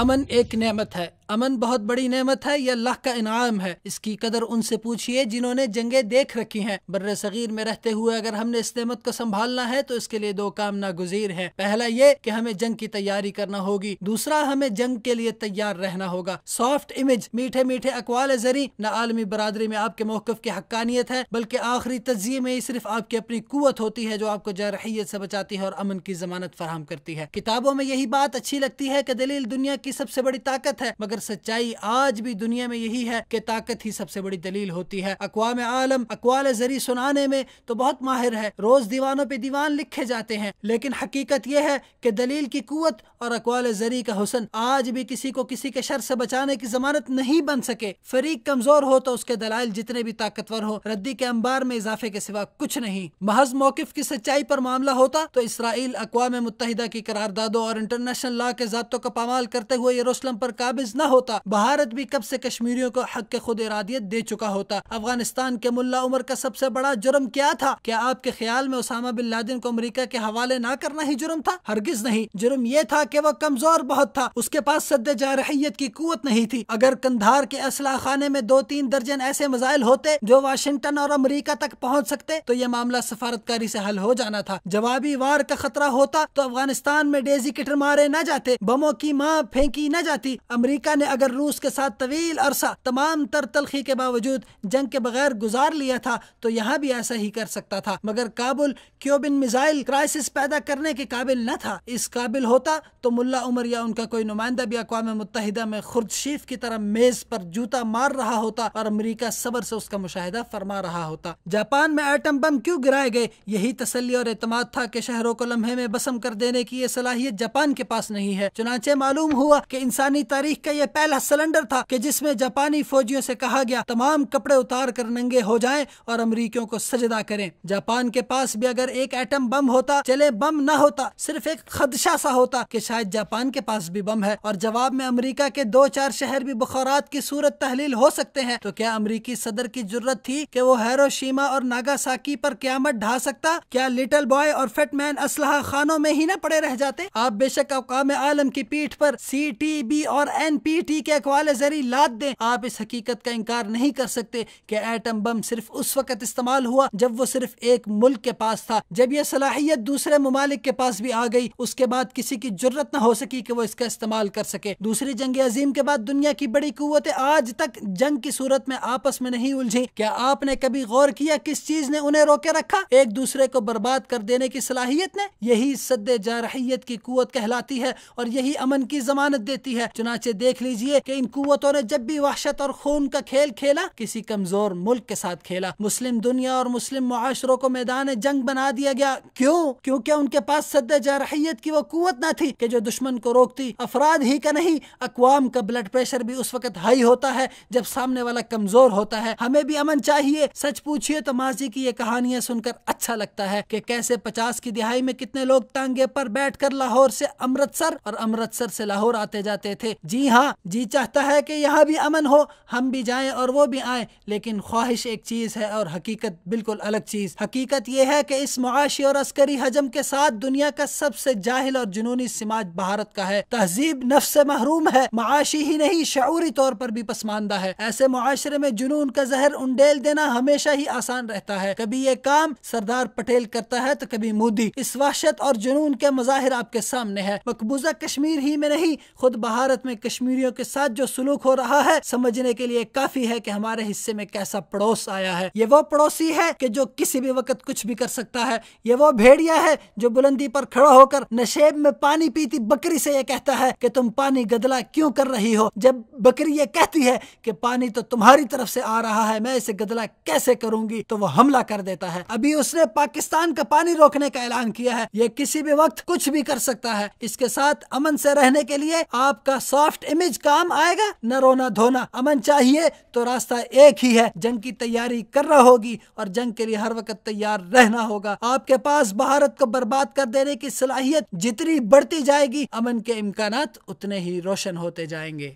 امن ایک نعمت ہے امن بہت بڑی نعمت ہے یہ اللہ کا انعام ہے اس کی قدر ان سے پوچھئے جنہوں نے جنگیں دیکھ رکھی ہیں بر صغیر میں رہتے ہوئے اگر ہم نے اس نعمت کو سنبھالنا ہے تو اس کے لیے دو کام ناگزیر گزیر پہلا یہ کہ ہمیں جنگ کی تیاری کرنا ہوگی دوسرا ہمیں جنگ کے لیے تیار رہنا ہوگا سافٹ امیج میٹھے میٹھے اقوال زری نہ عالمی برادری میں آپ کے موقف کی حقانیت ہے بلکہ آخری تجزیے میں صرف آپ کی اپنی قوت ہوتی ہے جو آپ کو جرحیت سے بچاتی ہے اور امن کی ضمانت فراہم کرتی ہے کتابوں میں یہی بات اچھی لگتی ہے کہ دلیل دنیا کی سب سے بڑی طاقت ہے مگر مگر سچائی آج بھی دنیا میں یہی ہے کہ طاقت ہی سب سے بڑی دلیل ہوتی ہے اقوام عالم اقوال زری سنانے میں تو بہت ماہر ہے روز دیوانوں پہ دیوان لکھے جاتے ہیں لیکن حقیقت یہ ہے کہ دلیل کی قوت اور اقوال زری کا حسن آج بھی کسی کو کسی کے شر سے بچانے کی ضمانت نہیں بن سکے فریق کمزور ہو تو اس کے دلائل جتنے بھی طاقتور ہو ردی کے امبار میں اضافے کے سوا کچھ نہیں محض موقف کی سچائی پر معاملہ ہوتا تو اسرائیل اقوام متحدہ کی قراردادوں اور انٹرنیشنل لا کے ضابطوں کا پامال کرتے ہوئے یروشلم پر قابض نہ ہوتا بھارت بھی کب سے کشمیریوں کو حق کے خود ارادیت دے چکا ہوتا افغانستان کے ملا عمر کا سب سے بڑا جرم کیا تھا کیا آپ کے خیال میں اسامہ بن لادن کو امریکہ کے حوالے نہ کرنا ہی جرم تھا ہرگز نہیں جرم یہ تھا کہ وہ کمزور بہت تھا اس کے پاس سد جارحیت کی قوت نہیں تھی اگر کندھار کے اسلحہ خانے میں دو تین درجن ایسے مزائل ہوتے جو واشنگٹن اور امریکہ تک پہنچ سکتے تو یہ معاملہ سفارتکاری سے حل ہو جانا تھا جوابی وار کا خطرہ ہوتا تو افغانستان میں ڈیزی کٹر مارے نہ جاتے بموں کی ماں پھینکی نہ جاتی امریکہ نے اگر روس کے ساتھ طویل عرصہ تمام تر تلخی کے باوجود جنگ کے بغیر گزار لیا تھا تو یہاں بھی ایسا ہی کر سکتا تھا مگر کابل کیوبن میزائل کرائسس پیدا کرنے کے قابل نہ تھا اس قابل ہوتا تو ملا عمر یا ان کا کوئی نمائندہ بھی اقوام متحدہ میں خرد شیف کی طرح میز پر جوتا مار رہا ہوتا اور امریکہ صبر سے اس کا مشاہدہ فرما رہا ہوتا جاپان میں ایٹم بم کیوں گرائے گئے یہی تسلی اور اعتماد تھا کہ شہروں کو لمحے میں بسم کر دینے کی یہ صلاحیت جاپان کے پاس نہیں ہے چنانچہ معلوم ہوا کہ انسانی تاریخ کا یہ پہلا سلنڈر تھا کہ جس میں جاپانی فوجیوں سے کہا گیا تمام کپڑے اتار کر ننگے ہو جائیں اور امریکیوں کو سجدہ کریں جاپان کے پاس بھی اگر ایک ایٹم بم ہوتا چلے بم نہ ہوتا صرف ایک خدشہ سا ہوتا کہ شاید جاپان کے پاس بھی بم ہے اور جواب میں امریکہ کے دو چار شہر بھی بخورات کی صورت تحلیل ہو سکتے ہیں تو کیا امریکی صدر کی جرت تھی کہ وہ ہیروشیما اور ناگاساکی پر قیامت ڈھا سکتا کیا لٹل بوائے اور فٹ مین اسلحہ خانوں میں ہی نہ پڑے رہ جاتے آپ بے شک اقام عالم کی پیٹھ پر سی ٹی بی اور این پی ٹی کے زری لاد آپ اس حقیقت کا انکار نہیں کر سکتے کہ ایٹم بم صرف اس وقت استعمال ہوا جب وہ صرف ایک ملک کے پاس تھا جب یہ صلاحیت دوسرے ممالک کے پاس بھی آ گئی اس کے بعد کسی کی جرت نہ ہو سکی کہ وہ اس کا استعمال کر سکے دوسری جنگ عظیم کے بعد دنیا کی بڑی قوتیں آج تک جنگ کی صورت میں آپس میں نہیں الجھی کیا آپ نے کبھی غور کیا کس چیز نے انہیں روکے رکھا ایک دوسرے کو برباد کر دینے کی صلاحیت نے یہی سد جارحیت کی قوت کہلاتی ہے اور یہی امن کی ضمانت دیتی ہے چنانچہ دیکھ لیجئے کہ ان قوتوں نے جب بھی وحشت اور خون کا کھیل کھیلا کسی کمزور ملک کے ساتھ کھیلا مسلم دنیا اور مسلم معاشروں کو میدان جنگ بنا دیا گیا کیوں کیونکہ ان کے پاس صد جارحیت کی وہ قوت نہ تھی کہ جو دشمن کو روکتی افراد ہی کا نہیں اقوام کا بلڈ پریشر بھی اس وقت ہائی ہوتا ہے جب سامنے والا کمزور ہوتا ہے ہمیں بھی امن چاہیے سچ پوچھئے تو ماضی کی یہ کہانیاں سن کر اچھا لگتا ہے کہ کیسے پچاس کی دہائی میں کتنے لوگ ٹانگے پر بیٹھ کر لاہور سے امرتسر اور امرتسر سے لاہور آتے جاتے تھے جی ہاں جی چاہتا ہے کہ یہاں بھی امن ہو ہم بھی جائیں اور وہ بھی آئیں لیکن خواہش ایک چیز ہے اور حقیقت بالکل الگ چیز حقیقت یہ ہے کہ اس معاشی اور عسکری حجم کے ساتھ دنیا کا سب سے جاہل اور جنونی سماج بھارت کا ہے تہذیب نفس سے محروم ہے معاشی ہی نہیں شعوری طور پر بھی پسماندہ ہے ایسے معاشرے میں جنون کا زہر انڈیل دینا ہمیشہ ہی آسان رہتا ہے کبھی یہ کام سردار پٹیل کرتا ہے تو کبھی مودی اس وحشت اور جنون کے مظاہر آپ کے سامنے ہے مقبوضہ کشمیر ہی میں نہیں خود بھارت میں کشمیر کے ساتھ جو سلوک ہو رہا ہے سمجھنے کے لیے کافی ہے کہ ہمارے حصے میں کیسا پڑوس آیا ہے یہ وہ پڑوسی ہے کہ جو کسی بھی بھی وقت کچھ کر سکتا ہے یہ وہ بھیڑیا ہے جو بلندی پر کھڑا ہو کر نشیب میں پانی پیتی بکری سے یہ کہتا ہے کہ تم پانی کیوں کر رہی ہو جب بکری یہ کہتی ہے کہ پانی تو تمہاری طرف سے آ رہا ہے میں اسے گدلہ کیسے کروں گی تو وہ حملہ کر دیتا ہے ابھی اس نے پاکستان کا پانی روکنے کا اعلان کیا ہے یہ کسی بھی وقت کچھ بھی کر سکتا ہے اس کے ساتھ امن سے رہنے کے لیے آپ کا سافٹ امیج کام آئے گا نہ رونا دھونا امن چاہیے تو راستہ ایک ہی ہے جنگ کی تیاری کرنا ہوگی اور جنگ کے لیے ہر وقت تیار رہنا ہوگا آپ کے پاس بھارت کو برباد کر دینے کی صلاحیت جتنی بڑھتی جائے گی امن کے امکانات اتنے ہی روشن ہوتے جائیں گے